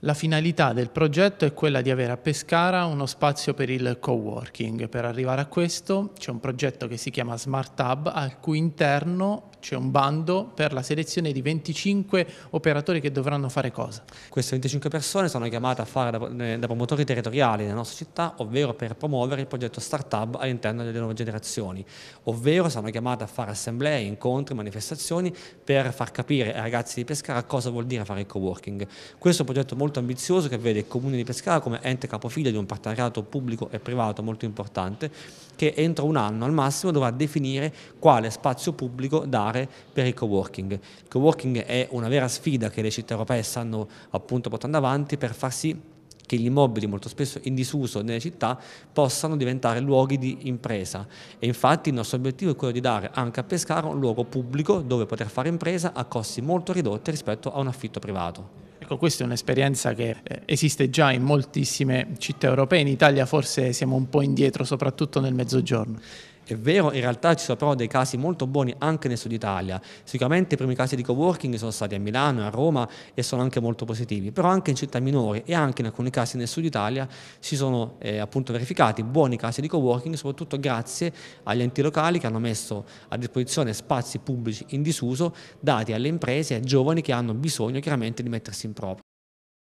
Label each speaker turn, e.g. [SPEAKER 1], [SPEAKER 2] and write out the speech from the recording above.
[SPEAKER 1] La finalità del progetto è quella di avere a Pescara uno spazio per il co-working. Per arrivare a questo c'è un progetto che si chiama Smart Hub al cui interno c'è un bando per la selezione di 25 operatori che dovranno fare cosa? Queste 25
[SPEAKER 2] persone sono chiamate a fare eh, da, promotori territoriali nella nostra città, ovvero per promuovere il progetto Start Hub all'interno delle nuove generazioni, ovvero sono chiamate a fare assemblee, incontri, manifestazioni per far capire ai ragazzi di Pescara cosa vuol dire fare il co-working. Questo progetto è un progetto molto molto ambizioso che vede il Comune di Pescara come ente capofila di un partenariato pubblico e privato molto importante che entro un anno al massimo dovrà definire quale spazio pubblico dare per il coworking. Il coworking è una vera sfida che le città europee stanno appunto portando avanti per far sì che gli immobili molto spesso in disuso nelle città possano diventare luoghi di impresa e infatti il nostro obiettivo è quello di dare anche a Pescara un luogo pubblico dove poter fare impresa a costi molto ridotti rispetto a un affitto privato. Ecco, questa è un'esperienza
[SPEAKER 1] che eh, esiste già in moltissime città europee, in Italia forse siamo un po' indietro,
[SPEAKER 2] soprattutto nel mezzogiorno. È vero, in realtà ci sono però dei casi molto buoni anche nel sud Italia. Sicuramente i primi casi di coworking sono stati a Milano, a Roma e sono anche molto positivi, però anche in città minori e anche in alcuni casi nel sud Italia si sono eh, appunto verificati buoni casi di coworking, soprattutto grazie agli enti locali che hanno messo a disposizione spazi pubblici in disuso dati alle imprese e ai giovani che hanno bisogno chiaramente di mettersi in proprio.